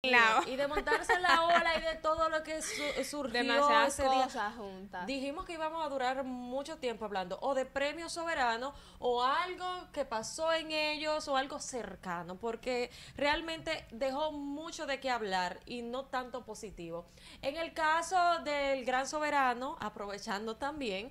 Y de montarse la ola y de todo lo que surgió Demasiadas ese Dijimos que íbamos a durar mucho tiempo hablando o de premio soberano o algo que pasó en ellos o algo cercano, porque realmente dejó mucho de qué hablar y no tanto positivo. En el caso del gran soberano, aprovechando también,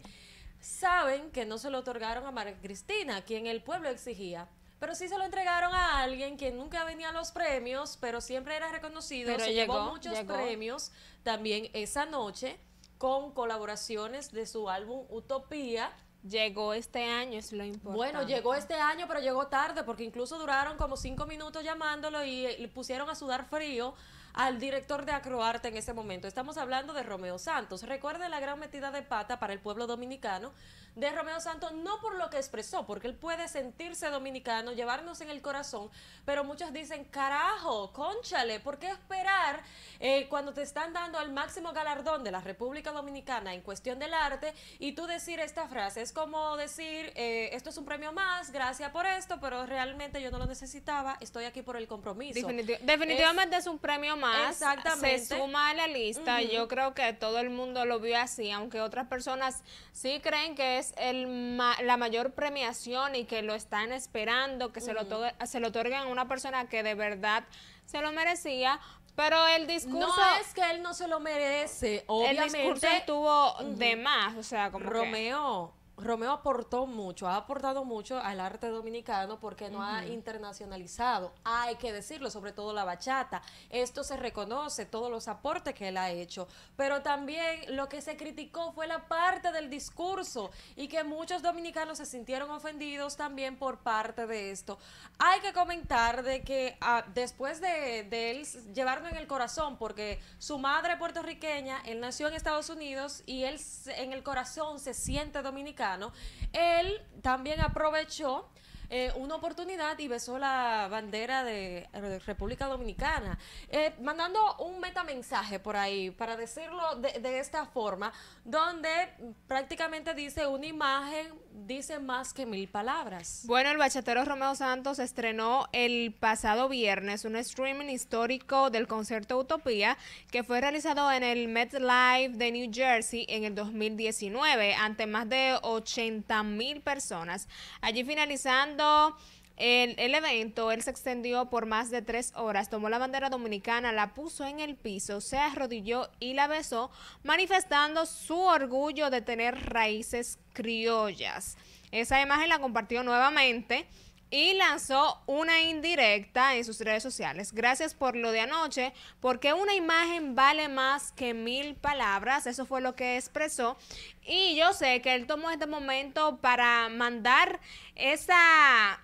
saben que no se lo otorgaron a María Cristina, quien el pueblo exigía pero sí se lo entregaron a alguien que nunca venía a los premios, pero siempre era reconocido. se llevó muchos premios también esa noche con colaboraciones de su álbum Utopía Llegó este año, es lo importante. Bueno, llegó este año, pero llegó tarde, porque incluso duraron como cinco minutos llamándolo y, eh, le pusieron a sudar frío al director de Acroarte en ese momento. Estamos hablando de Romeo Santos. recuerda la gran metida de pata para el pueblo dominicano de Romeo Santos, no por lo que expresó, porque él puede sentirse dominicano, llevarnos en el corazón, pero muchos dicen, carajo, conchale, ¿por qué esperar eh, cuando te están dando el máximo galardón de la República Dominicana en cuestión del arte y tú decir esta frase? Es como decir, eh, esto es un premio más, gracias por esto, pero realmente yo no lo necesitaba, estoy aquí por el compromiso. definitivamente es, un premio más. Exactamente. Se suma a la lista. Yo creo que todo el mundo lo vio así, aunque otras personas sí creen que es el la mayor premiación y que lo están esperando, que se, lo otorguen se lo otorgan a una persona que de verdad se lo merecía, pero el discurso... No es que él no se lo merece, obviamente. El discurso estuvo de más, o sea, como Romeo, Romeo aportó mucho, ha aportado mucho al arte dominicano porque no ha internacionalizado. Hay que decirlo, sobre todo la bachata. Esto se reconoce, todos los aportes que él ha hecho. Pero también lo que se criticó fue la parte del discurso y que muchos dominicanos se sintieron ofendidos también por parte de esto. Hay que comentar de que ah, después de, él llevarlo en el corazón, porque su madre puertorriqueña, él nació en Estados Unidos y él en el corazón se siente dominicano él también aprovechó eh, una oportunidad y besó la bandera de, República Dominicana, eh, mandando un metamensaje por ahí, para decirlo de, de esta forma, donde prácticamente dice una imagen dice más que mil palabras. Bueno, el bachatero Romeo Santos estrenó el pasado viernes un streaming histórico del concierto Utopía que fue realizado en el Live de New Jersey en el 2019 ante más de 80 mil personas. Allí finalizando el, el, evento, él se extendió por más de tres horas, tomó la bandera dominicana, la puso en el piso, se arrodilló y la besó, manifestando su orgullo de tener raíces criollas. Esa imagen la compartió nuevamente y lanzó una indirecta en sus redes sociales. Gracias por lo de anoche, porque una imagen vale más que mil palabras, eso fue lo que expresó. Y yo sé que él tomó este momento para mandar esa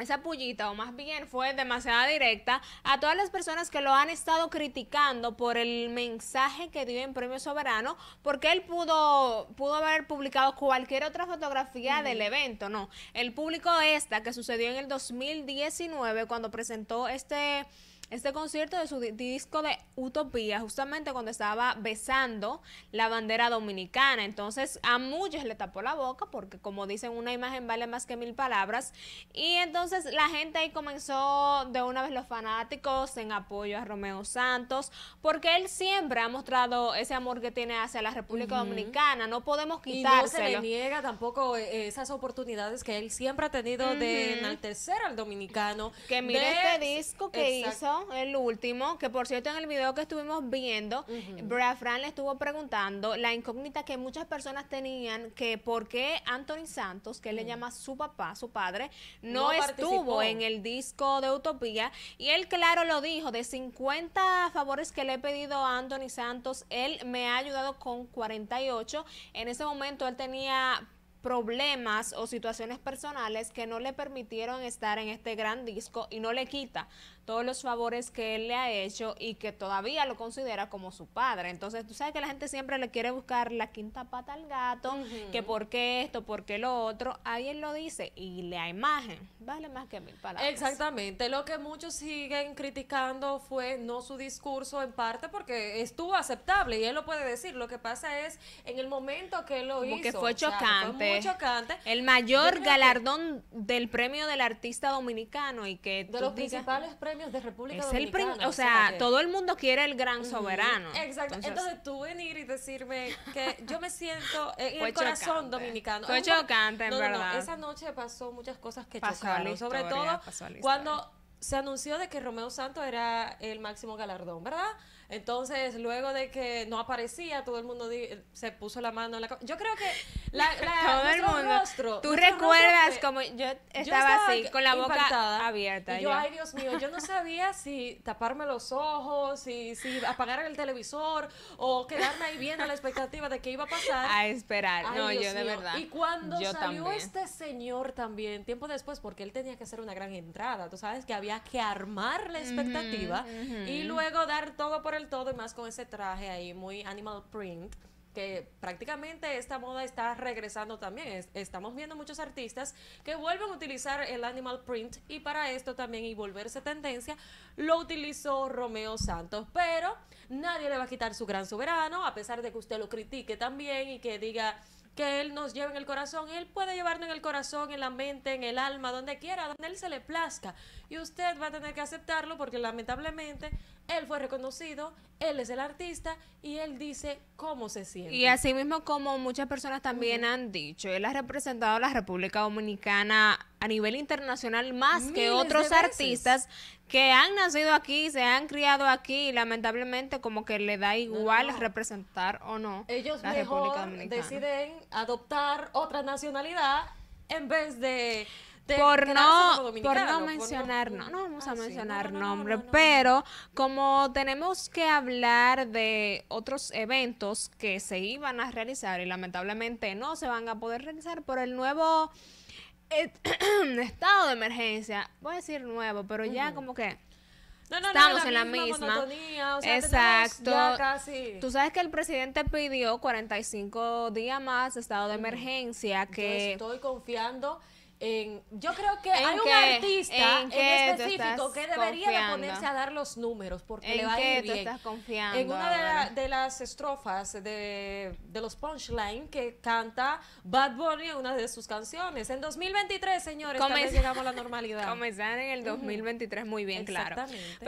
esa pullita, o más bien fue demasiado directa, a todas las personas que lo han estado criticando por el mensaje que dio en Premio Soberano, porque él pudo, pudo haber publicado cualquier otra fotografía del evento, no. El público esta que sucedió en el 2019 cuando presentó este este concierto de su disco de Utopía, justamente cuando estaba besando la bandera dominicana. Entonces a muchos le tapó la boca porque como dicen, una imagen vale más que mil palabras. Y entonces la gente ahí comenzó de una vez los fanáticos en apoyo a Romeo Santos, porque él siempre ha mostrado ese amor que tiene hacia la República Dominicana. No podemos quitárselo. Y no se le niega tampoco eh, esas oportunidades que él siempre ha tenido de enaltecer al dominicano. Que mire este disco que hizo el último, que por cierto en el video que estuvimos viendo, Brad Fran le estuvo preguntando la incógnita que muchas personas tenían que por qué Anthony Santos, que él le llama su papá, su padre, no, estuvo en el disco de Utopía. Y él claro lo dijo, de 50 favores que le he pedido a Anthony Santos, él me ha ayudado con 48. En ese momento él tenía problemas o situaciones personales que no le permitieron estar en este gran disco y no le quita todos los favores que él le ha hecho y que todavía lo considera como su padre. Entonces, tú sabes que la gente siempre le quiere buscar la quinta pata al gato, que por qué esto, por qué lo otro. Ahí él lo dice y le la imagen vale más que mil palabras. Exactamente. Lo que muchos siguen criticando fue no su discurso en parte porque estuvo aceptable y él lo puede decir. Lo que pasa es en el momento que él lo como hizo. que fue chocante chocante. el mayor galardón del premio del artista dominicano y que de los principales premios de República Dominicana. o sea, todo el mundo quiere el gran soberano. Exacto. Entonces, tú venir y decirme que yo me siento en el corazón dominicano. Fue chocante, en verdad. No, esa noche pasó muchas cosas que pasó chocaron, sobre todo cuando se anunció de que Romeo Santos era el máximo galardón, ¿verdad? Entonces, luego de que no aparecía, todo el mundo se puso la mano en la Yo creo que la, todo el mundo. Tú recuerdas como yo estaba, así, con la boca abierta. yo, ay Dios mío, yo no sabía si taparme los ojos, si, si apagar el televisor o quedarme ahí viendo la expectativa de que iba a pasar. A esperar, no, yo de verdad. Y cuando salió este señor también, tiempo después, porque él tenía que hacer una gran entrada, tú sabes que había que armar la expectativa y luego dar todo por el todo y más con ese traje ahí muy animal print que prácticamente esta moda está regresando también. estamos viendo muchos artistas que vuelven a utilizar el animal print y para esto también y volverse tendencia lo utilizó Romeo Santos, pero nadie le va a quitar su gran soberano a pesar de que usted lo critique también y que diga que Él nos lleve en el corazón. Él puede llevarnos en el corazón, en la mente, en el alma, donde quiera, donde Él se le plazca. Y usted va a tener que aceptarlo porque lamentablemente Él fue reconocido, Él es el artista y Él dice cómo se siente. Y así mismo como muchas personas también han dicho, Él ha representado a la República Dominicana a nivel internacional más que otros artistas que han nacido aquí, se han criado aquí y lamentablemente como que le da igual representar o no. Ellos mejor deciden adoptar otra nacionalidad en vez de... por, no, por mencionar, no, vamos a ah, mencionar nombre, pero como tenemos que hablar de otros eventos que se iban a realizar y lamentablemente no se van a poder realizar por el nuevo estado de emergencia, voy a decir nuevo, pero ya como que estamos en la misma. Exacto. Tú sabes que el presidente pidió 45 días más de estado de emergencia. Que... estoy confiando yo creo que hay un artista en, específico que debería de ponerse a dar los números porque le va a bien. en una de, las estrofas de, los punchline que canta Bad Bunny en una de sus canciones. En 2023, señores, Comenz... llegamos a la normalidad. Comenzar en el 2023 muy bien, claro. Exactamente.